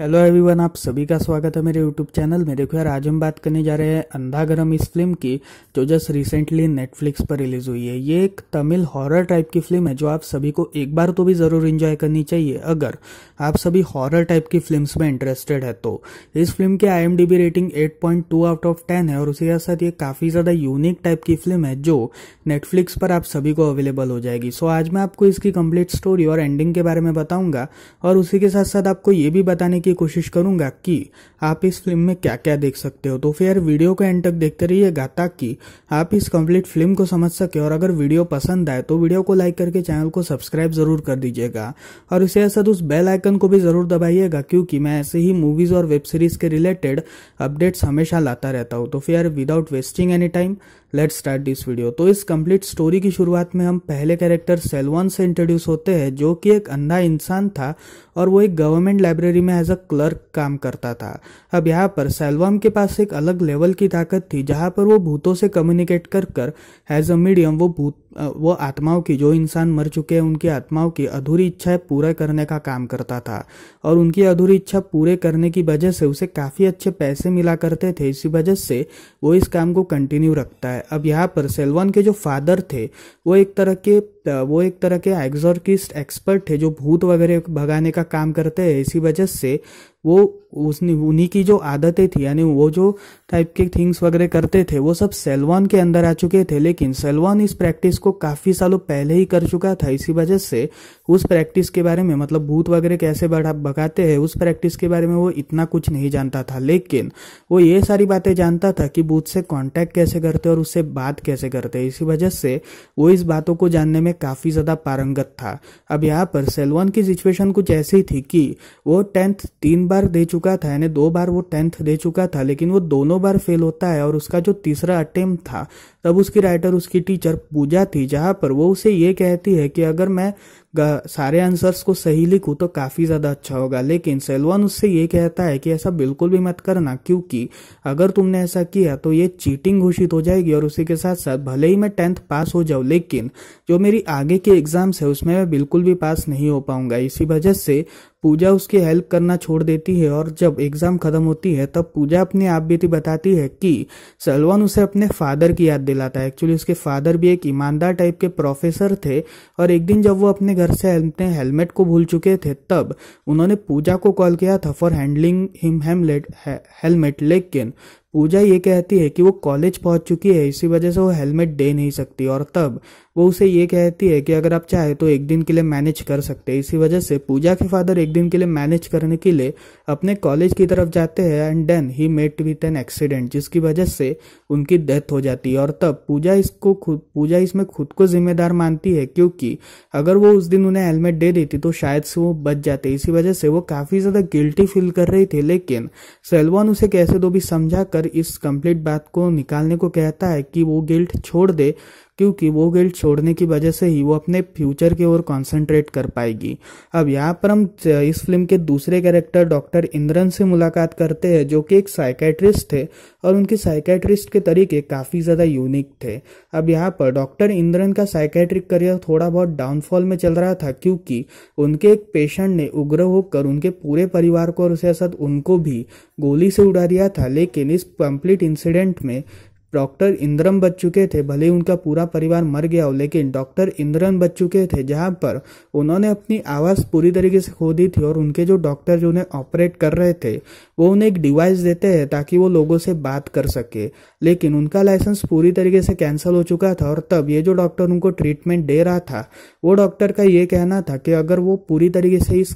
Hello everyone आप सभी का स्वागत है मेरे यूट्यूब चैनल में देखो यार आज हम बात करने जा रहे हैं अंधागरम इस फिल्म की जो जस्ट रिसेंटली नेटफ्लिक्स पर रिलीज हुई है ये एक तमिल हॉरर टाइप की फिल्म है जो आप सभी को एक बार तो भी ज़रूर एंजॉय करनी चाहिए अगर आप सभी हॉरर टाइप की फिल्म में इंटरेस्टेड है तो इस फिल्म की I rating eight out of ten है और उसी के साथ ये काफ़ी ज़्यादा यूनिक टाइप की फिल्म है जो नेटफ्लिक्स पर आप सभी को अवेलेबल हो जाएगी सो आज मैं आपको इसकी कम्प्लीट स्टोरी और एंडिंग के बारे में बताऊंगा और उसी के साथ साथ आपको ये भी बताने की कोशिश करूंगा कि आप इस फिल्म में क्या क्या देख सकते हो तो फिर वीडियो को एंड तक देखते रहिएगा ताकि आप इस कंप्लीट फिल्म को समझ सके और अगर वीडियो पसंद आए तो वीडियो को लाइक करके चैनल को सब्सक्राइब जरूर कर दीजिएगा और इसे साथ उस बेल आइकन को भी जरूर दबाइएगा क्योंकि मैं ऐसे ही मूवीज और वेब सीरीज के रिलेटेड अपडेट्स हमेशा लाता रहता हूँ तो फिर without wasting any time let start this video तो इस कंप्लीट स्टोरी की शुरुआत में हम पहले कैरेक्टर सेलवन से इंट्रोड्यूस होते हैं जो कि एक अंधा इंसान था और वो एक गवर्नमेंट लाइब्रेरी में एज अ क्लर्क काम करता था अब यहाँ पर सेल्वम के पास एक अलग लेवल की ताकत थी जहाँ पर वो भूतों से कम्युनिकेट कर कर एज अ मीडियम वो भूत वो आत्माओं की जो इंसान मर चुके हैं उनकी आत्माओं की अधूरी इच्छाएं पूरा करने का काम करता था और उनकी अधूरी इच्छा पूरे करने की वजह से उसे काफ़ी अच्छे पैसे मिला करते थे इसी वजह से वो इस काम को कंटिन्यू रखता है अब यहाँ पर सेल्वन के जो फादर थे वो एक तरह के वो एक तरह के एग्जॉर्किस्ट एक्सपर्ट थे जो भूत वगैरह भगाने का काम करते हैं इसी वजह से वो उसने उन्हीं की जो आदतें थी यानी वो जो टाइप के थिंग्स वगैरह करते थे वो सब सेलवान के अंदर आ चुके थे लेकिन सेलवान इस प्रैक्टिस को काफ़ी सालों पहले ही कर चुका था इसी वजह से उस प्रैक्टिस के बारे में मतलब भूत वगैरह कैसे बढ़ा भगाते हैं उस प्रैक्टिस के बारे में वो इतना कुछ नहीं जानता था लेकिन वो ये सारी बातें जानता था कि भूत से कॉन्टैक्ट कैसे करते और उससे बात कैसे करते इसी वजह से वो इस बातों को जानने में काफ़ी ज़्यादा पारंगत था अब यहाँ पर सेलवान की सिचुएशन कुछ ऐसी थी कि वो टेंथ तीन बार बार दे चुका था यानी दो बार वो टेंथ दे चुका था लेकिन वो दोनों बार फेल होता है और उसका जो तीसरा अटेम्प्ट था तब उसकी राइटर उसकी टीचर पूजा थी जहाँ पर वो उसे ये कहती है कि अगर मैं सारे आंसर्स को सही लिखूँ तो काफ़ी ज़्यादा अच्छा होगा लेकिन सेलवान उससे ये कहता है कि ऐसा बिल्कुल भी मत करना क्योंकि अगर तुमने ऐसा किया तो ये चीटिंग घोषित हो जाएगी और उसी के साथ साथ भले ही मैं टेंथ पास हो जाऊँ लेकिन जो मेरी आगे के एग्ज़ाम्स है उसमें मैं बिल्कुल भी पास नहीं हो पाऊंगा इसी वजह से पूजा उसकी हेल्प करना छोड़ देती है और जब एग्ज़ाम ख़त्म होती है तब पूजा अपनी आप बीती तो बताती है कि सलवान उसे अपने फादर की याद दिलाता है एक्चुअली उसके फादर भी एक ईमानदार टाइप के प्रोफेसर थे और एक दिन जब वो अपने घर घर से अपने हेलमेट को भूल चुके थे तब उन्होंने पूजा को कॉल किया था for handling him Hamlet helmet लेकिन पूजा ये कहती है कि वो कॉलेज पहुंच चुकी है इसी वजह से वो हेलमेट दे नहीं सकती और तब वो उसे ये कहती है कि अगर आप चाहे तो एक दिन के लिए मैनेज कर सकते हैं इसी वजह से पूजा के फादर एक दिन के लिए मैनेज करने के लिए अपने कॉलेज की तरफ जाते हैं and then he met with an accident जिसकी वजह से उनकी डेथ हो जाती है और तब पूजा इसको खुद पूजा इसमें खुद को जिम्मेदार मानती है क्योंकि अगर वो उस दिन उन्हें हेलमेट दे देती तो शायद से वो बच जाते इसी वजह से वो काफ़ी ज़्यादा गिल्टी फील कर रही थी लेकिन सेलवान उसे कैसे दो भी समझा कर इस कंप्लीट बात को निकालने को कहता है कि वो गिल्ट छोड़ दे क्योंकि वो गिल्ड छोड़ने की वजह से ही वो अपने फ्यूचर की ओर कॉन्सेंट्रेट कर पाएगी अब यहाँ पर हम इस फिल्म के दूसरे कैरेक्टर डॉक्टर इंद्रन से मुलाकात करते हैं जो कि एक साइकेट्रिस्ट थे और उनके साइकेट्रिस्ट के तरीके काफ़ी ज़्यादा यूनिक थे अब यहाँ पर डॉक्टर इंद्रन का साइकेट्रिक करियर थोड़ा बहुत डाउनफॉल में चल रहा था क्योंकि उनके एक पेशेंट ने उग्र होकर उनके पूरे परिवार को और उसके साथ उनको भी गोली से उड़ा दिया था लेकिन इस कंप्लीट इंसिडेंट में डॉक्टर इंद्रम बच चुके थे भले उनका पूरा परिवार मर गया हो लेकिन डॉक्टर इंद्रम बच चुके थे जहाँ पर उन्होंने अपनी आवाज़ पूरी तरीके से खो दी थी और उनके जो डॉक्टर जो उन्हें ऑपरेट कर रहे थे वो उन्हें एक डिवाइस देते हैं ताकि वो लोगों से बात कर सके लेकिन उनका लाइसेंस पूरी तरीके से कैंसिल हो चुका था और तब ये जो डॉक्टर उनको ट्रीटमेंट दे रहा था वो डॉक्टर का ये कहना था कि अगर वो पूरी तरीके से इस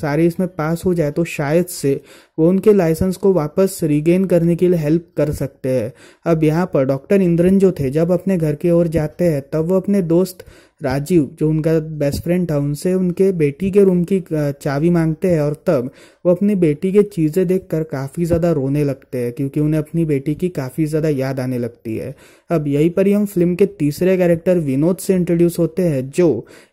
सारे इसमें पास हो जाए तो शायद से वो उनके लाइसेंस को वापस रिगेन करने के लिए हेल्प कर सकते हैं अब यहाँ पर डॉक्टर इंद्रन जो थे जब अपने घर की ओर जाते हैं तब वो अपने दोस्त राजीव जो उनका बेस्ट फ्रेंड था उनसे उनके बेटी के रूम की चाबी मांगते हैं और तब वो अपनी बेटी के चीज़ें देखकर काफ़ी ज़्यादा रोने लगते हैं क्योंकि उन्हें अपनी बेटी की काफ़ी ज़्यादा याद आने लगती है अब यहीं पर ही हम फिल्म के तीसरे कैरेक्टर विनोद से इंट्रोड्यूस होते हैं जो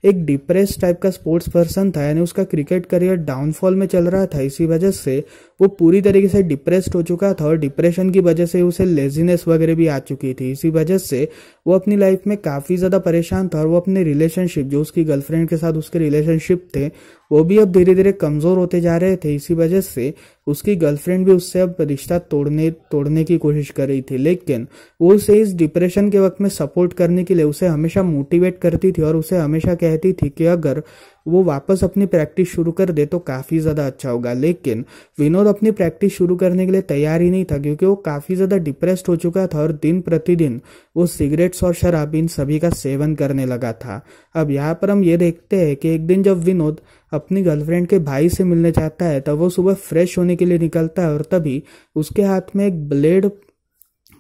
एक डिप्रेस टाइप का स्पोर्ट्स पर्सन था यानी उसका क्रिकेट करियर डाउनफॉल में चल रहा था इसी वजह से वो पूरी तरीके से डिप्रेस्ड हो चुका था और डिप्रेशन की वजह से उसे लेजीनेस वगैरह भी आ चुकी थी इसी वजह से वो अपनी लाइफ में काफ़ी ज़्यादा परेशान था और वो अपने रिलेशनशिप जो उसकी गर्लफ्रेंड के साथ उसके रिलेशनशिप थे वो भी अब धीरे धीरे कमज़ोर होते जा रहे थे इसी वजह से उसकी गर्लफ्रेंड भी उससे अब रिश्ता तोड़ने तोड़ने की कोशिश कर रही थी लेकिन वो उसे इस डिप्रेशन के वक्त में सपोर्ट करने के लिए उसे हमेशा मोटिवेट करती थी और उसे हमेशा कहती थी कि अगर वो वापस अपनी प्रैक्टिस शुरू कर दे तो काफ़ी ज़्यादा अच्छा होगा लेकिन विनोद अपनी प्रैक्टिस शुरू करने के लिए तैयार ही नहीं था क्योंकि वो काफ़ी ज़्यादा डिप्रेस्ड हो चुका था और दिन प्रतिदिन वो सिगरेट्स और शराब इन सभी का सेवन करने लगा था अब यहाँ पर हम ये देखते हैं कि एक दिन जब विनोद अपनी गर्लफ्रेंड के भाई से मिलने जाता है तब वो सुबह फ्रेश होने के लिए निकलता है और तभी उसके हाथ में एक ब्लेड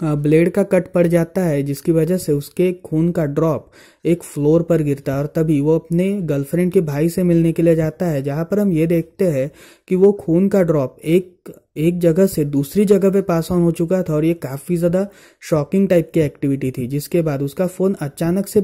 ब्लेड का कट पड़ जाता है जिसकी वजह से उसके खून का ड्रॉप एक फ्लोर पर गिरता है और तभी वो अपने गर्लफ्रेंड के भाई से मिलने के लिए जाता है जहाँ पर हम ये देखते हैं कि वो खून का ड्रॉप एक एक जगह से दूसरी जगह पे पास ऑन हो चुका था और ये काफ़ी ज़्यादा शॉकिंग टाइप की एक्टिविटी थी जिसके बाद उसका फ़ोन अचानक से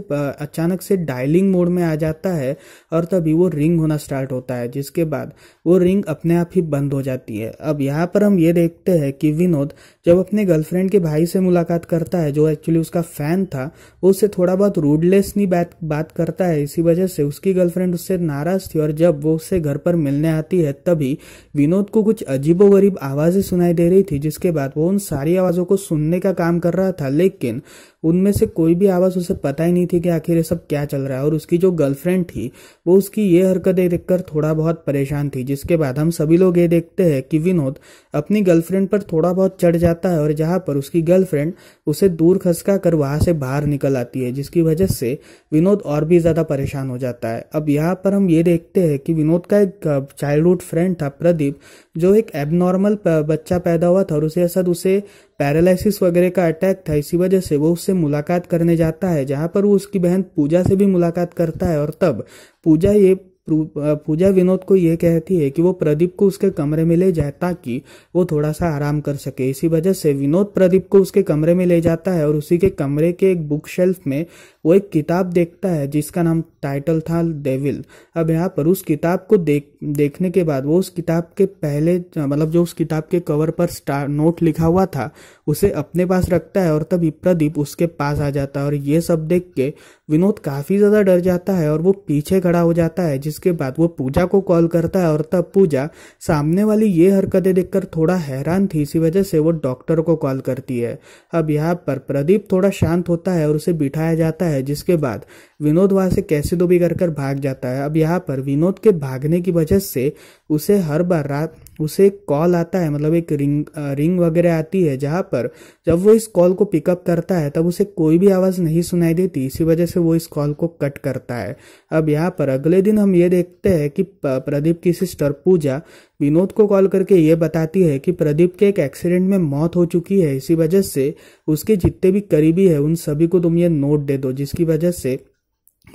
अचानक से डायलिंग मोड में आ जाता है और तभी वो रिंग होना स्टार्ट होता है जिसके बाद वो रिंग अपने आप ही बंद हो जाती है अब यहाँ पर हम ये देखते हैं कि विनोद जब अपने गर्लफ्रेंड के भाई से मुलाकात करता है जो एक्चुअली उसका फ़ैन था वो उससे थोड़ा बहुत रूडलेस इतनी बात बात करता है इसी वजह से उसकी गर्लफ्रेंड उससे नाराज थी और जब वो उससे घर पर मिलने आती है तभी विनोद को कुछ अजीबो गरीब आवाज़ें सुनाई दे रही थी जिसके बाद वो उन सारी आवाज़ों को सुनने का काम कर रहा था लेकिन उनमें से कोई भी आवाज़ उसे पता ही नहीं थी कि आखिर ये सब क्या चल रहा है और उसकी जो गर्लफ्रेंड थी वो उसकी ये हरकतें देखकर थोड़ा बहुत परेशान थी जिसके बाद हम सभी लोग ये देखते हैं कि विनोद अपनी गर्लफ्रेंड पर थोड़ा बहुत चढ़ जाता है और जहां पर उसकी गर्लफ्रेंड उसे दूर खसका कर वहां से बाहर निकल आती है जिसकी वजह से विनोद और भी ज़्यादा परेशान हो जाता है अब यहाँ पर हम ये देखते हैं कि विनोद का एक चाइल्डहुड फ्रेंड था प्रदीप जो एक एबनॉर्मल बच्चा पैदा हुआ था और उसे असद उसे पैरालिसिस वगैरह का अटैक था इसी वजह से वो उससे मुलाकात करने जाता है जहाँ पर वो उसकी बहन पूजा से भी मुलाकात करता है और तब पूजा ये पूजा विनोद को यह कहती है कि वो प्रदीप को उसके कमरे में ले जाए ताकि वो थोड़ा सा आराम कर सके इसी वजह से विनोद प्रदीप को उसके कमरे में ले जाता है और उसी के कमरे के एक बुक शेल्फ में वो एक किताब देखता है जिसका नाम टाइटल था डेविल अब यहाँ पर उस किताब को देख देखने के बाद वो उस किताब के पहले मतलब जो उस किताब के कवर पर स्टार नोट लिखा हुआ था उसे अपने पास रखता है और तभी प्रदीप उसके पास आ जाता है और ये सब देख के विनोद काफ़ी ज़्यादा डर जाता है और वो पीछे खड़ा हो जाता है जिसके बाद वो पूजा को कॉल करता है और तब पूजा सामने वाली ये हरकतें देखकर थोड़ा हैरान थी इसी वजह से वो डॉक्टर को कॉल करती है अब यहाँ पर प्रदीप थोड़ा शांत होता है और उसे बिठाया जाता है है जिसके बाद विनोद वहां से कैसे दो भी कर भाग जाता है अब यहाँ पर विनोद के भागने की वजह से उसे हर बार रात उसे कॉल आता है मतलब एक रिंग रिंग वगैरह आती है जहाँ पर जब वो इस कॉल को पिकअप करता है तब उसे कोई भी आवाज़ नहीं सुनाई देती इसी वजह से वो इस कॉल को कट करता है अब यहाँ पर अगले दिन हम ये देखते हैं कि प्रदीप की सिस्टर पूजा विनोद को कॉल करके ये बताती है कि प्रदीप के एक एक्सीडेंट में मौत हो चुकी है इसी वजह से उसके जितने भी करीबी है उन सभी को तुम ये नोट दे दो जिसकी वजह से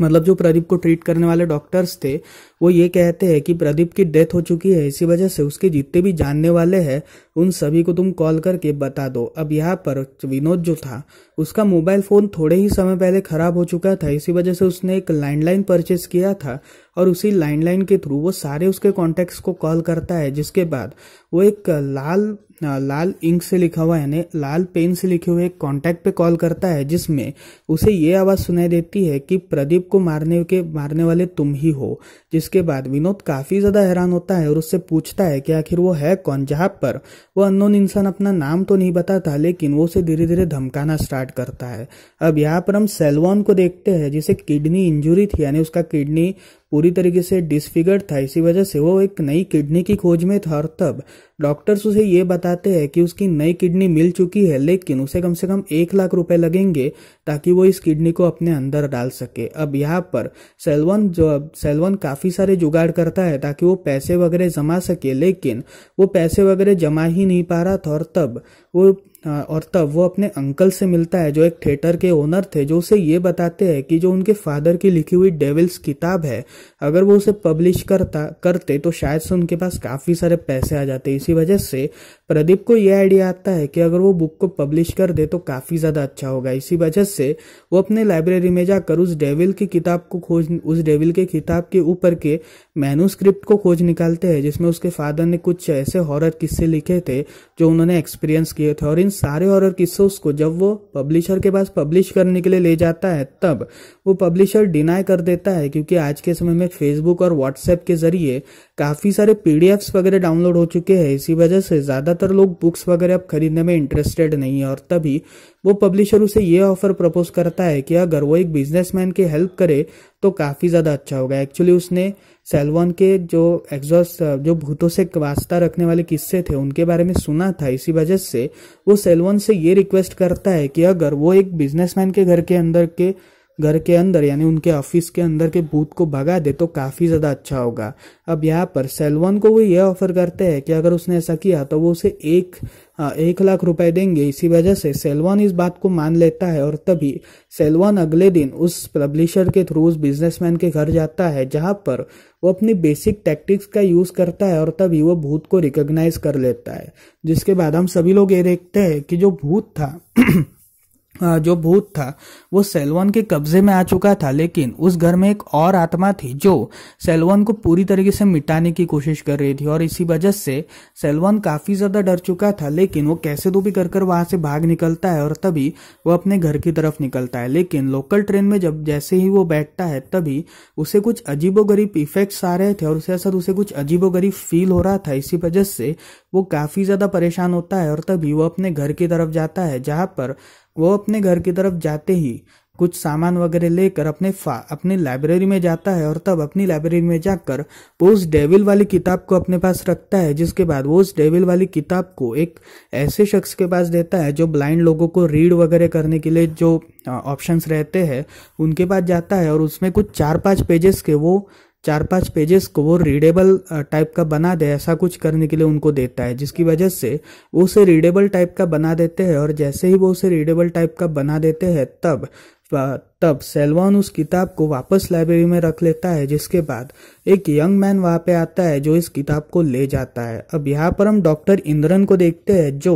मतलब जो प्रदीप को ट्रीट करने वाले डॉक्टर्स थे वो ये कहते हैं कि प्रदीप की डेथ हो चुकी है इसी वजह से उसके जितने भी जानने वाले हैं उन सभी को तुम कॉल करके बता दो अब यहाँ पर विनोद जो था उसका मोबाइल फ़ोन थोड़े ही समय पहले ख़राब हो चुका था इसी वजह से उसने एक लैंडलाइन परचेस किया था और उसी लैंडलाइन के थ्रू वो सारे उसके कॉन्टैक्ट्स को कॉल करता है जिसके बाद वो एक लाल लाल इंक से लिखा हुआ यानी लाल पेन से लिखे हुए एक कॉन्टैक्ट पे कॉल करता है जिसमें उसे ये आवाज़ सुनाई देती है कि प्रदीप को मारने के मारने वाले तुम ही हो जिसके बाद विनोद काफ़ी ज़्यादा हैरान होता है और उससे पूछता है कि आखिर वो है कौन जहाँ पर वो अननोन इंसान अपना नाम तो नहीं बताता लेकिन वो उसे धीरे धीरे धमकाना स्टार्ट करता है अब यहाँ पर हम सेलवॉन को देखते हैं जिसे किडनी इंजुरी थी यानी उसका किडनी पूरी तरीके से डिसफिगर्ड था इसी वजह से वो एक नई किडनी की खोज में था और तब डॉक्टर्स उसे ये बताते हैं कि उसकी नई किडनी मिल चुकी है लेकिन उसे कम से कम एक लाख रुपए लगेंगे ताकि वो इस किडनी को अपने अंदर डाल सके अब यहाँ पर सेलवन जो सेलवन काफ़ी सारे जुगाड़ करता है ताकि वो पैसे वगैरह जमा सके लेकिन वो पैसे वगैरह जमा ही नहीं पा रहा था और तब वो और तब वो अपने अंकल से मिलता है जो एक थिएटर के ओनर थे जो उसे ये बताते हैं कि जो उनके फादर की लिखी हुई डेविल्स किताब है अगर वो उसे पब्लिश करता करते तो शायद से उनके पास काफ़ी सारे पैसे आ जाते इस इसी वजह से प्रदीप को यह आइडिया आता है कि अगर वो बुक को पब्लिश कर दे तो काफ़ी ज़्यादा अच्छा होगा इसी वजह से वो अपने लाइब्रेरी में जाकर उस डेविल की किताब को खोज उस डेविल के किताब के ऊपर के मैनूस्क्रिप्ट को खोज निकालते हैं जिसमें उसके फादर ने कुछ ऐसे हॉरर किस्से लिखे थे जो उन्होंने एक्सपीरियंस किए थे और इन सारे हॉरर किस्सों को जब वो पब्लिशर के पास पब्लिश करने के लिए ले जाता है तब वो पब्लिशर डिनाई कर देता है क्योंकि आज के समय में फेसबुक और व्हाट्सएप के जरिए काफ़ी सारे पीडीएफ्स वगैरह डाउनलोड हो चुके हैं इसी वजह से ज़्यादातर लोग बुक्स वगैरह अब खरीदने में इंटरेस्टेड नहीं है और तभी वो पब्लिशर उसे ये ऑफर प्रपोज करता है कि अगर वो एक बिजनेसमैन के हेल्प करे तो काफ़ी ज़्यादा अच्छा होगा एक्चुअली उसने सेलवन के जो एग्जॉस्ट जो भूतों से वास्ता रखने वाले किस्से थे उनके बारे में सुना था इसी वजह से वो सेलवन से ये रिक्वेस्ट करता है कि अगर वो एक बिजनेसमैन के घर के अंदर के घर के अंदर यानी उनके ऑफिस के अंदर के भूत को भगा दे तो काफ़ी ज़्यादा अच्छा होगा अब यहाँ पर सेलवन को वो ये ऑफर करते हैं कि अगर उसने ऐसा किया तो वो उसे एक हाँ, एक लाख रुपए देंगे इसी वजह से सेलवन इस बात को मान लेता है और तभी सेलवन अगले दिन उस पब्लिशर के थ्रू उस बिजनेसमैन के घर जाता है जहाँ पर वो अपनी बेसिक टैक्टिक्स का यूज़ करता है और तभी वो भूत को रिकोगनाइज कर लेता है जिसके बाद हम सभी लोग ये देखते हैं कि जो भूत था जो भूत था वो सेलवन के कब्जे में आ चुका था लेकिन उस घर में एक और आत्मा थी जो सेलवन को पूरी तरीके से मिटाने की कोशिश कर रही थी और इसी वजह से सेलवन काफी ज्यादा डर चुका था लेकिन वो कैसे तो भी कर कर वहां से भाग निकलता है और तभी वो अपने घर की तरफ निकलता है लेकिन लोकल ट्रेन में जब जैसे ही वो बैठता है तभी उसे कुछ गरीब इफेक्ट्स आ रहे थे और उसके साथ उसे कुछ गरीब फील हो रहा था इसी वजह से वो काफी ज्यादा परेशान होता है और तभी वो अपने घर की तरफ जाता है जहां पर वो अपने घर की तरफ जाते ही कुछ सामान वगैरह लेकर अपने अपने लाइब्रेरी में जाता है और तब अपनी लाइब्रेरी में जाकर वो उस डेविल वाली किताब को अपने पास रखता है जिसके बाद वो उस डेविल वाली किताब को एक ऐसे शख्स के पास देता है जो ब्लाइंड लोगों को रीड वगैरह करने के लिए जो ऑप्शंस रहते हैं उनके पास जाता है और उसमें कुछ चार पाँच पेजेस के वो चार पांच पेजेस को वो रीडेबल टाइप का बना दे ऐसा कुछ करने के लिए उनको देता है जिसकी वजह से वो उसे रीडेबल टाइप का बना देते हैं और जैसे ही वो उसे रीडेबल टाइप का बना देते हैं तब तब सेलवान उस किताब को वापस लाइब्रेरी में रख लेता है जिसके बाद एक यंग मैन वहां पे आता है जो इस किताब को ले जाता है अब यहाँ पर हम डॉक्टर इंद्रन को देखते हैं जो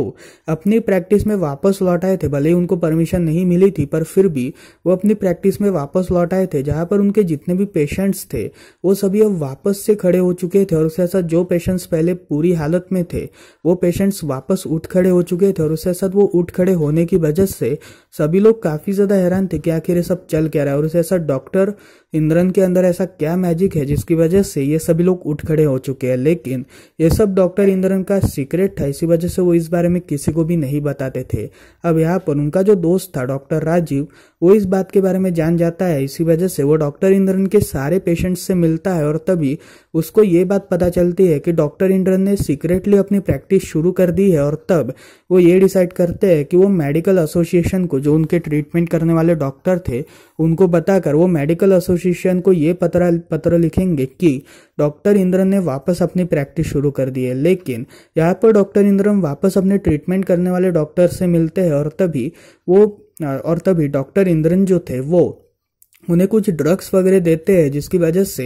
अपनी प्रैक्टिस में वापस लौट आए थे भले ही उनको परमिशन नहीं मिली थी पर फिर भी वो अपनी प्रैक्टिस में वापस लौट आए थे जहां पर उनके जितने भी पेशेंट्स थे वो सभी अब वापस से खड़े हो चुके थे और उसके साथ जो पेशेंट्स पहले पूरी हालत में थे वो पेशेंट्स वापस उठ खड़े हो चुके थे और उसके साथ वो उठ खड़े होने की वजह से सभी लोग काफी ज्यादा हैरान थे कि आखिर सब चल क्या रहा है और उसे ऐसा डॉक्टर इंद्रन के अंदर ऐसा क्या मैजिक है जिसकी वजह से ये सभी लोग उठ खड़े हो चुके हैं लेकिन ये सब डॉक्टर इंद्रन का सीक्रेट था इसी वजह से वो इस बारे में किसी को भी नहीं बताते थे अब यहाँ पर उनका जो दोस्त था डॉक्टर राजीव वो इस बात के बारे में जान जाता है इसी वजह से वो डॉक्टर इंद्रन के सारे पेशेंट से मिलता है और तभी उसको ये बात पता चलती है कि डॉक्टर इंद्रन ने सीक्रेटली अपनी प्रैक्टिस शुरू कर दी है और तब वो ये डिसाइड करते हैं कि वो मेडिकल एसोसिएशन को जो उनके ट्रीटमेंट करने वाले डॉक्टर थे उनको बताकर वो मेडिकल एसोसिएशन एसोसिएशन को ये पत्र पत्र लिखेंगे कि डॉक्टर इंद्रन ने वापस अपनी प्रैक्टिस शुरू कर दी है लेकिन यहाँ पर डॉक्टर इंद्रम वापस अपने ट्रीटमेंट करने वाले डॉक्टर से मिलते हैं और तभी वो और तभी डॉक्टर इंद्रन जो थे वो उन्हें कुछ ड्रग्स वगैरह देते हैं जिसकी वजह से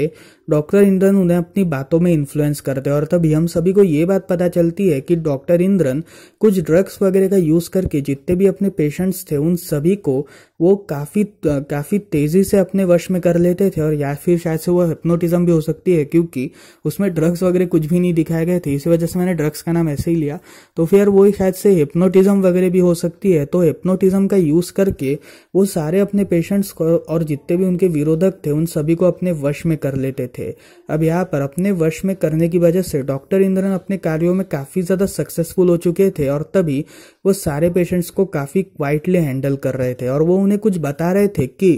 डॉक्टर इंद्रन उन्हें अपनी बातों में इन्फ्लुएंस करते हैं और तभी हम सभी को ये बात पता चलती है कि डॉक्टर इंद्रन कुछ ड्रग्स वगैरह का यूज करके जितने भी अपने पेशेंट्स थे उन सभी को वो काफ़ी काफ़ी तेज़ी से अपने वश में कर लेते थे और या फिर शायद से वो हिप्नोटिज्म भी हो सकती है क्योंकि उसमें ड्रग्स वगैरह कुछ भी नहीं दिखाए गए थे इसी वजह से मैंने ड्रग्स का नाम ऐसे ही लिया तो फिर वो शायद से हिप्नोटिज्म वगैरह भी हो सकती है तो हिप्नोटिज्म का यूज़ करके वो सारे अपने पेशेंट्स को और जितने भी उनके विरोधक थे उन सभी को अपने वश में कर लेते थे अब यहाँ पर अपने वश में करने की वजह से डॉक्टर इंद्रन अपने कार्यों में काफ़ी ज़्यादा सक्सेसफुल हो चुके थे और तभी वो सारे पेशेंट्स को काफ़ी क्वाइटली हैंडल कर रहे थे और वो उन्हें कुछ बता रहे थे कि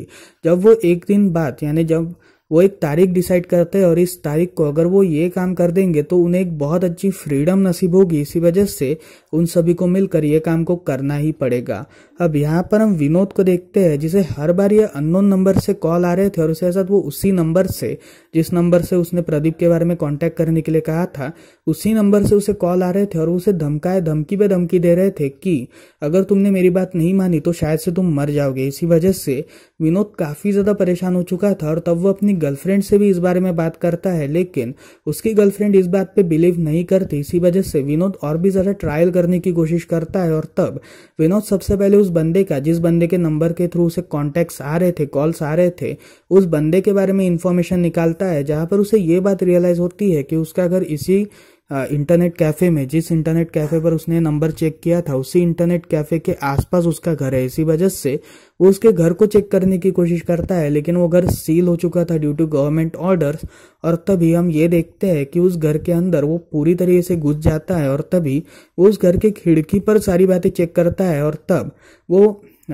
जब वो एक दिन बाद यानी जब वो एक तारीख डिसाइड करते हैं और इस तारीख को अगर वो ये काम कर देंगे तो उन्हें एक बहुत अच्छी फ्रीडम नसीब होगी इसी वजह से उन सभी को मिलकर ये काम को करना ही पड़ेगा अब यहाँ पर हम विनोद को देखते हैं जिसे हर बार ये अननोन नंबर से कॉल आ रहे थे और उसके साथ वो उसी नंबर से जिस नंबर से उसने प्रदीप के बारे में कॉन्टैक्ट करने के लिए कहा था उसी नंबर से उसे कॉल आ रहे थे और उसे धमकाए धमकी पे धमकी दे रहे थे कि अगर तुमने मेरी बात नहीं मानी तो शायद से तुम मर जाओगे इसी वजह से विनोद काफ़ी ज़्यादा परेशान हो चुका था और तब वो अपनी गर्लफ्रेंड से भी इस बारे में बात करता है लेकिन उसकी गर्लफ्रेंड इस बात पे बिलीव नहीं करती इसी वजह से विनोद और भी ज़्यादा ट्रायल करने की कोशिश करता है और तब विनोद सबसे पहले उस बंदे का जिस बंदे के नंबर के थ्रू उसे कॉन्टैक्ट्स आ रहे थे कॉल्स आ रहे थे उस बंदे के बारे में इन्फॉर्मेशन निकालता है जहाँ पर उसे ये बात रियलाइज़ होती है कि उसका घर इसी इंटरनेट कैफ़े में जिस इंटरनेट कैफ़े पर उसने नंबर चेक किया था उसी इंटरनेट कैफ़े के आसपास उसका घर है इसी वजह से वो उसके घर को चेक करने की कोशिश करता है लेकिन वो घर सील हो चुका था ड्यू टू गवर्नमेंट ऑर्डर्स और तभी हम ये देखते हैं कि उस घर के अंदर वो पूरी तरीके से घुस जाता है और तभी वो उस घर के खिड़की पर सारी बातें चेक करता है और तब वो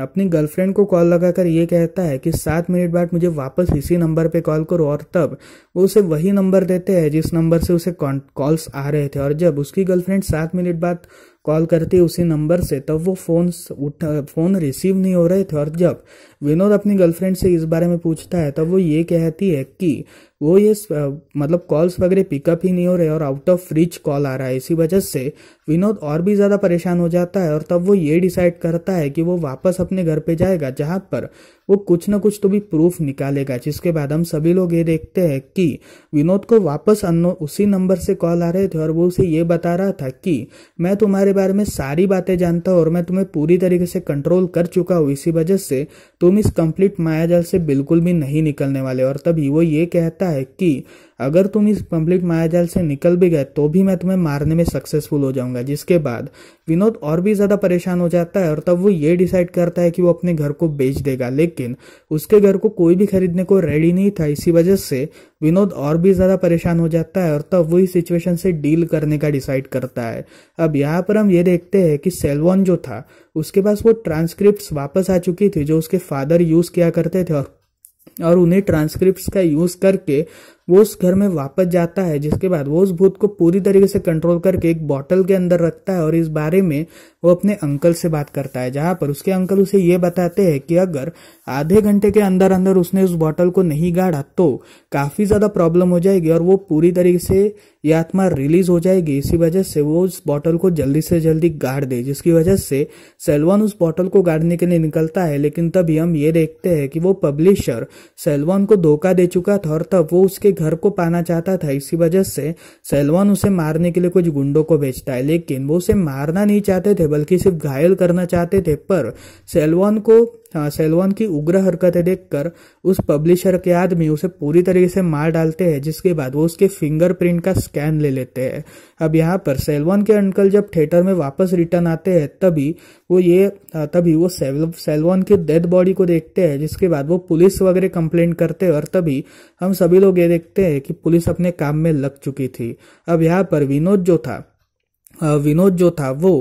अपनी गर्लफ्रेंड को कॉल लगाकर ये कहता है कि सात मिनट बाद मुझे वापस इसी नंबर पे कॉल करो और तब वो उसे वही नंबर देते हैं जिस नंबर से उसे कॉल्स आ रहे थे और जब उसकी गर्लफ्रेंड सात मिनट बाद कॉल करती उसी नंबर से तब वो फ़ोन उठ फ़ोन रिसीव नहीं हो रहे थे और जब विनोद अपनी गर्लफ्रेंड से इस बारे में पूछता है तब वो ये कहती है कि वो ये मतलब कॉल्स वगैरह पिकअप ही नहीं हो रहे और आउट ऑफ रीच कॉल आ रहा है इसी वजह से विनोद और भी ज़्यादा परेशान हो जाता है और तब वो ये डिसाइड करता है कि वो वापस अपने घर पे जाएगा जहाँ पर वो कुछ ना कुछ तो भी प्रूफ निकालेगा जिसके बाद हम सभी लोग ये देखते हैं कि विनोद को वापस अन्नो उसी नंबर से कॉल आ रहे थे और वो उसे ये बता रहा था कि मैं तुम्हारे बारे में सारी बातें जानता हूँ और मैं तुम्हें पूरी तरीके से कंट्रोल कर चुका हूँ इसी वजह से तुम इस कंप्लीट मायाजाल से बिल्कुल भी नहीं निकलने वाले और तभी वो ये कहता है कि अगर तुम इस पब्लिक मायाजाल से निकल भी गए तो भी मैं तुम्हें मारने में सक्सेसफुल हो जाऊंगा जिसके बाद विनोद और भी ज़्यादा परेशान हो जाता है और तब वो ये डिसाइड करता है कि वो अपने घर को बेच देगा लेकिन उसके घर को कोई भी खरीदने को रेडी नहीं था इसी वजह से विनोद और भी ज़्यादा परेशान हो जाता है और तब वो इस सिचुएशन से डील करने का डिसाइड करता है अब यहाँ पर हम ये देखते हैं कि सेलवॉन जो था उसके पास वो ट्रांसक्रिप्ट वापस आ चुकी थी जो उसके फादर यूज़ किया करते थे और और उन्हें ट्रांसक्रिप्ट्स का यूज़ करके वो उस घर में वापस जाता है जिसके बाद वो उस भूत को पूरी तरीके से कंट्रोल करके एक बॉटल के अंदर रखता है और इस बारे में वो अपने अंकल से बात करता है जहां पर उसके अंकल उसे ये बताते हैं कि अगर आधे घंटे के अंदर अंदर उसने उस बॉटल को नहीं गाड़ा तो काफी ज्यादा प्रॉब्लम हो जाएगी और वो पूरी तरीके से ये आत्मा रिलीज हो जाएगी इसी वजह से वो उस बॉटल को जल्दी से जल्दी गाड़ दे जिसकी वजह से सेलवान उस बॉटल को गाड़ने के लिए निकलता है लेकिन तभी हम ये देखते हैं कि वो पब्लिशर सेलवान को धोखा दे चुका था और तब वो उसके घर को पाना चाहता था इसी वजह से सेलवान उसे मारने के लिए कुछ गुंडों को भेजता है लेकिन वो उसे मारना नहीं चाहते थे बल्कि सिर्फ घायल करना चाहते थे पर सेलवान को हाँ, सेलवन की उग्र हरकतें देखकर उस पब्लिशर के आदमी उसे पूरी तरीके से मार डालते हैं जिसके बाद वो उसके फिंगरप्रिंट का स्कैन ले लेते हैं अब यहाँ पर सेलवन के अंकल जब थिएटर में वापस रिटर्न आते हैं तभी वो ये हाँ, तभी वो सेलवान सेलवन की डेड बॉडी को देखते हैं जिसके बाद वो पुलिस वगैरह कंप्लेन करते हैं और तभी हम सभी लोग ये देखते हैं कि पुलिस अपने काम में लग चुकी थी अब यहाँ पर विनोद जो था विनोद जो था वो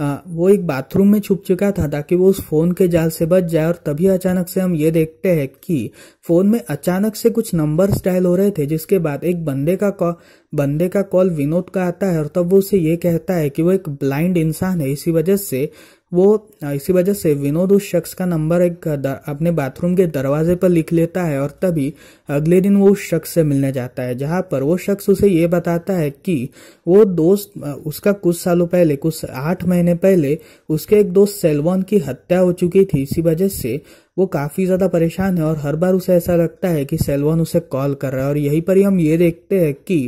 वो एक बाथरूम में छुप चुका था ताकि वो उस फोन के जाल से बच जाए और तभी अचानक से हम ये देखते हैं कि फोन में अचानक से कुछ नंबर डायल हो रहे थे जिसके बाद एक बंदे का कॉल बंदे का कॉल विनोद का आता है और तब वो उसे ये कहता है कि वो एक ब्लाइंड इंसान है इसी वजह से वो इसी वजह से विनोद उस शख्स का नंबर एक अपने बाथरूम के दरवाजे पर लिख लेता है और तभी अगले दिन वो उस शख्स से मिलने जाता है जहाँ पर वो शख्स उसे ये बताता है कि वो दोस्त उसका कुछ सालों पहले कुछ आठ महीने पहले उसके एक दोस्त सेलवॉन की हत्या हो चुकी थी इसी वजह से वो काफ़ी ज़्यादा परेशान है और हर बार उसे ऐसा लगता है कि सेलवन उसे कॉल कर रहा है और यहीं पर ही हम ये देखते हैं कि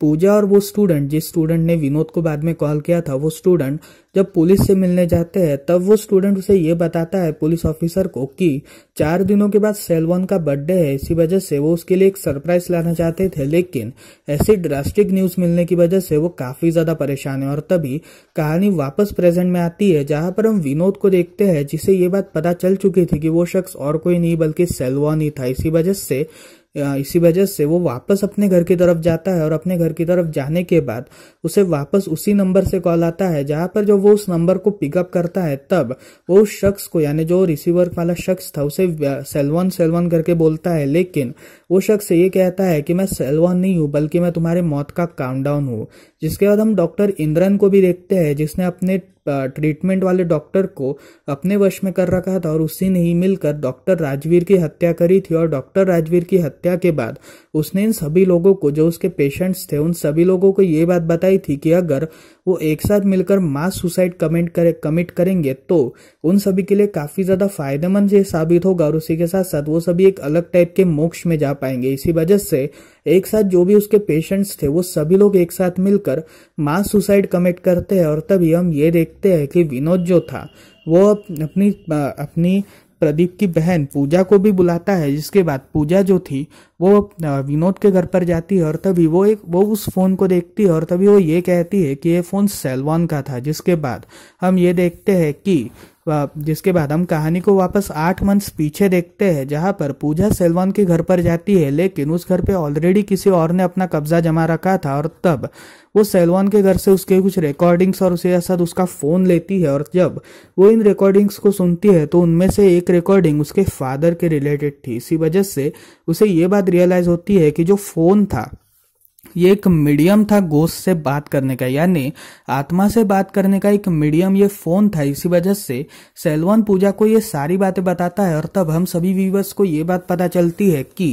पूजा और वो स्टूडेंट जिस स्टूडेंट ने विनोद को बाद में कॉल किया था वो स्टूडेंट जब पुलिस से मिलने जाते हैं तब वो स्टूडेंट उसे ये बताता है पुलिस ऑफिसर को कि चार दिनों के बाद सेलवन का बर्थडे है इसी वजह से वो उसके लिए एक सरप्राइज लाना चाहते थे लेकिन ऐसी ड्रास्टिक न्यूज मिलने की वजह से वो काफी ज्यादा परेशान है और तभी कहानी वापस प्रेजेंट में आती है जहां पर हम विनोद को देखते हैं जिसे ये बात पता चल चुकी थी कि वो शख्स और कोई नहीं बल्कि सेलवान ही था इसी वजह से इसी वजह से वो वापस अपने घर की तरफ जाता है और अपने घर की तरफ जाने के बाद उसे वापस उसी नंबर से कॉल आता है जहां पर जो वो उस नंबर को पिकअप करता है तब वो उस शख्स को यानी जो रिसीवर वाला शख्स था उसे सेलवन सेलवन करके बोलता है लेकिन वो शख्स ये कहता है कि मैं सेलवान नहीं हूँ बल्कि मैं तुम्हारे मौत का काउंटडाउन हूँ जिसके बाद हम डॉक्टर इंद्रन को भी देखते हैं जिसने अपने ट्रीटमेंट वाले डॉक्टर को अपने वश में कर रखा था और उसी ने ही मिलकर डॉक्टर राजवीर की हत्या करी थी और डॉक्टर राजवीर की हत्या के बाद उसने इन सभी लोगों को जो उसके पेशेंट्स थे उन सभी लोगों को ये बात बताई थी कि अगर वो एक साथ मिलकर मास सुसाइड कमेंट करे कमिट करेंगे तो उन सभी के लिए काफी ज्यादा फायदेमंद साबित होगा और उसी के साथ साथ वो सभी एक अलग टाइप के मोक्ष में जा पाएंगे इसी वजह से एक साथ जो भी उसके पेशेंट्स थे वो सभी लोग एक साथ मिलकर मास सुसाइड कमिट करते हैं और तभी हम ये देखते हैं कि विनोद जो था वो अपनी अपनी प्रदीप की बहन पूजा को भी बुलाता है जिसके बाद पूजा जो थी वो विनोद के घर पर जाती है और तभी वो एक वो उस फ़ोन को देखती है और तभी वो ये कहती है कि ये फ़ोन सेलवान का था जिसके बाद हम ये देखते हैं कि जिसके बाद हम कहानी को वापस आठ मंथ्स पीछे देखते हैं जहां पर पूजा सेलवान के घर पर जाती है लेकिन उस घर पे ऑलरेडी किसी और ने अपना कब्जा जमा रखा था और तब वो सेलवान के घर से उसके कुछ रिकॉर्डिंग्स और उसके साथ तो उसका फ़ोन लेती है और जब वो इन रिकॉर्डिंग्स को सुनती है तो उनमें से एक रिकॉर्डिंग उसके फादर के रिलेटेड थी इसी वजह से उसे ये बात रियलाइज़ होती है कि जो फ़ोन था ये एक मीडियम था गोस्ट से बात करने का यानी आत्मा से बात करने का एक मीडियम ये फोन था इसी वजह से सेलवन पूजा को ये सारी बातें बताता है और तब हम सभी व्यूवर्स को ये बात पता चलती है कि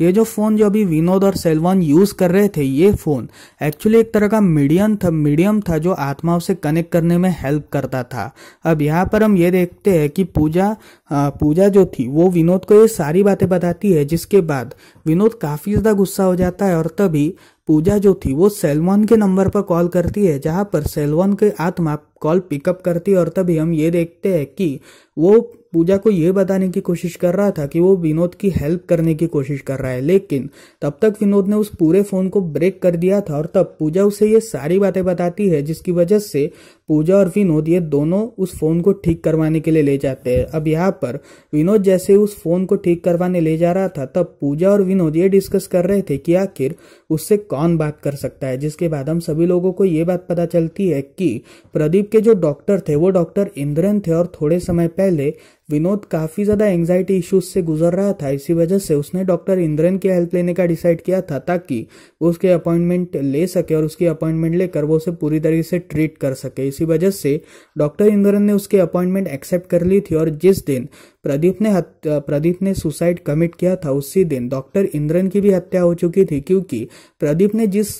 ये जो फोन जो अभी विनोद और सेलवन यूज कर रहे थे ये फोन एक्चुअली एक तरह का मीडियम था मीडियम था जो आत्माओं से कनेक्ट करने में हेल्प करता था अब यहाँ पर हम ये देखते हैं कि पूजा पूजा जो थी वो विनोद को ये सारी बातें बताती है जिसके बाद विनोद काफी ज्यादा गुस्सा हो जाता है और तभी पूजा जो थी वो सेलवन के नंबर पर कॉल करती है जहां पर सेलवन के आत्मा कॉल पिकअप करती है और तभी हम ये देखते हैं कि वो पूजा को ये बताने की कोशिश कर रहा था कि वो विनोद की हेल्प करने की कोशिश कर रहा है लेकिन तब तक विनोद ने उस पूरे फोन को ब्रेक कर दिया था और तब पूजा उसे ये सारी बातें बताती है जिसकी वजह से पूजा और विनोद ये दोनों उस फोन को ठीक करवाने के लिए ले जाते हैं अब यहाँ पर विनोद जैसे उस फोन को ठीक करवाने ले जा रहा था तब पूजा और विनोद ये डिस्कस कर रहे थे कि आखिर उससे कौन बात कर सकता है जिसके बाद हम सभी लोगों को ये बात पता चलती है कि प्रदीप के जो डॉक्टर थे वो डॉक्टर इंद्रन थे और थोड़े समय पहले विनोद काफी ज्यादा एंग्जाइटी इश्यूज से गुजर रहा था इसी वजह से उसने डॉक्टर इंद्रन की हेल्प लेने का डिसाइड किया था ताकि वो उसके अपॉइंटमेंट ले सके और उसकी अपॉइंटमेंट लेकर वो उसे पूरी तरीके से ट्रीट कर सके इसी वजह से डॉक्टर इंद्रन ने उसके अपॉइंटमेंट एक्सेप्ट कर ली थी और जिस दिन प्रदीप ने प्रदीप ने सुसाइड कमिट किया था उसी दिन डॉक्टर इंद्रन की भी हत्या हो चुकी थी क्योंकि प्रदीप ने जिस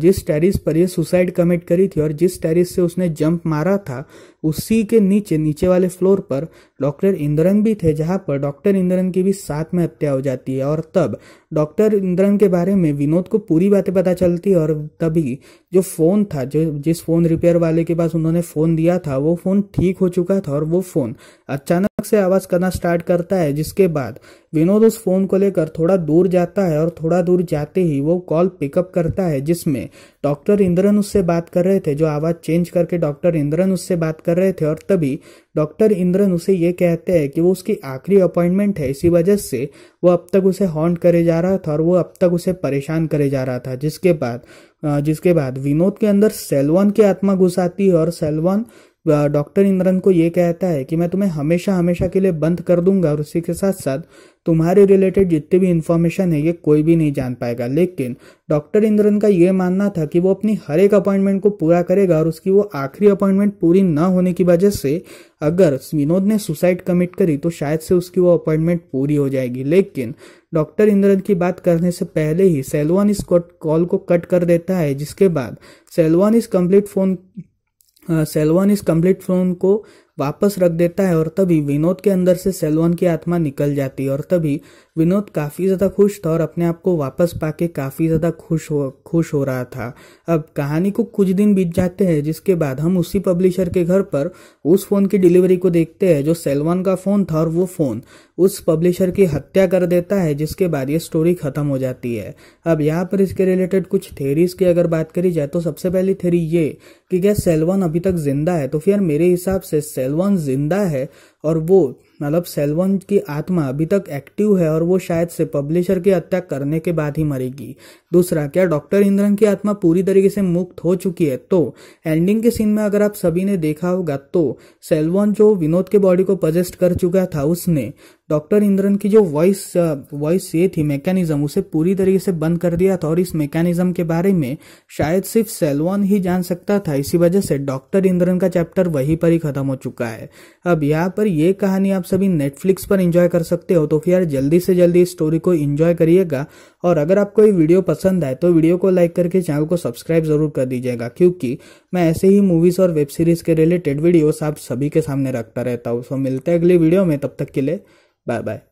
जिस टेरिस पर ये सुसाइड कमिट करी थी और जिस टेरिस से उसने जंप मारा था उसी के नीचे नीचे वाले फ्लोर पर डॉक्टर इंद्रन भी थे जहां पर डॉक्टर इंद्रन की भी साथ में हत्या हो जाती है और तब डॉक्टर इंद्रन के बारे में विनोद को पूरी बातें पता चलती और तभी जो फ़ोन था जो जिस फ़ोन रिपेयर वाले के पास उन्होंने फ़ोन दिया था वो फ़ोन ठीक हो चुका था और वो फ़ोन अचानक अचानक से आवाज करना स्टार्ट करता है जिसके बाद विनोद उस फोन को लेकर थोड़ा दूर जाता है और थोड़ा दूर जाते ही वो कॉल पिकअप करता है जिसमें डॉक्टर इंद्रन उससे बात कर रहे थे जो आवाज चेंज करके डॉक्टर इंद्रन उससे बात कर रहे थे और तभी डॉक्टर इंद्रन उसे ये कहते हैं कि वो उसकी आखिरी अपॉइंटमेंट है इसी वजह से वो अब तक उसे हॉन्ट करे जा रहा था और वो अब तक उसे परेशान करे जा रहा था जिसके बाद जिसके बाद विनोद के अंदर सेलवन की आत्मा घुस आती है और सेलवन डॉक्टर इमरान को ये कहता है कि मैं तुम्हें हमेशा हमेशा के लिए बंद कर दूंगा और उसी के साथ साथ तुम्हारे रिलेटेड जितने भी इन्फॉर्मेशन है ये कोई भी नहीं जान पाएगा लेकिन डॉक्टर इंद्रन का ये मानना था कि वो अपनी हर एक अपॉइंटमेंट को पूरा करेगा और उसकी वो आखिरी अपॉइंटमेंट पूरी ना होने की वजह से अगर विनोद ने सुसाइड कमिट करी तो शायद से उसकी वो अपॉइंटमेंट पूरी हो जाएगी लेकिन डॉक्टर इंद्रन की बात करने से पहले ही सेलवान इस कॉल को कट कर देता है जिसके बाद सेलवान इस कंप्लीट फोन सेलवान इस कंप्लीट फोन को वापस रख देता है और तभी विनोद के अंदर से सेलवन की आत्मा निकल जाती है और तभी विनोद काफ़ी ज़्यादा खुश था और अपने आप को वापस पाके काफ़ी ज़्यादा खुश हो खुश हो रहा था अब कहानी को कुछ दिन बीत जाते हैं जिसके बाद हम उसी पब्लिशर के घर पर उस फ़ोन की डिलीवरी को देखते हैं जो सेलवान का फ़ोन था और वो फ़ोन उस पब्लिशर की हत्या कर देता है जिसके बाद ये स्टोरी ख़त्म हो जाती है अब यहाँ पर इसके रिलेटेड कुछ थेरीज की अगर बात करी जाए तो सबसे पहली थेरी ये कि क्या सेलवान अभी तक जिंदा है तो फिर मेरे हिसाब से सेल सेलवन जिंदा है और वो मतलब सेलवन की आत्मा अभी तक एक्टिव है और वो शायद से पब्लिशर की हत्या करने के बाद ही मरेगी दूसरा क्या डॉक्टर इंद्रन की आत्मा पूरी तरीके से मुक्त हो चुकी है तो एंडिंग के सीन में अगर आप सभी ने देखा होगा तो सेलवन जो विनोद के बॉडी को पजेस्ट कर चुका था उसने डॉक्टर इंद्रन की जो वॉइस वॉइस uh, ये थी मैकेनिज्म उसे पूरी तरीके से बंद कर दिया था और इस मैकेनिज्म के बारे में शायद सिर्फ सेलवान ही जान सकता था इसी वजह से डॉक्टर इंद्रन का चैप्टर वहीं पर ही खत्म हो चुका है अब यहाँ पर ये कहानी आप सभी नेटफ्लिक्स पर इंजॉय कर सकते हो तो फिर जल्दी से जल्दी इस स्टोरी को इंजॉय करिएगा और अगर आपको ये वीडियो पसंद आए तो वीडियो को लाइक करके चैनल को सब्सक्राइब जरूर कर दीजिएगा क्योंकि मैं ऐसे ही मूवीज और वेब सीरीज के रिलेटेड वीडियोस आप सभी के सामने रखता रहता हूँ सो मिलते हैं अगले वीडियो में तब तक के लिए Bye bye.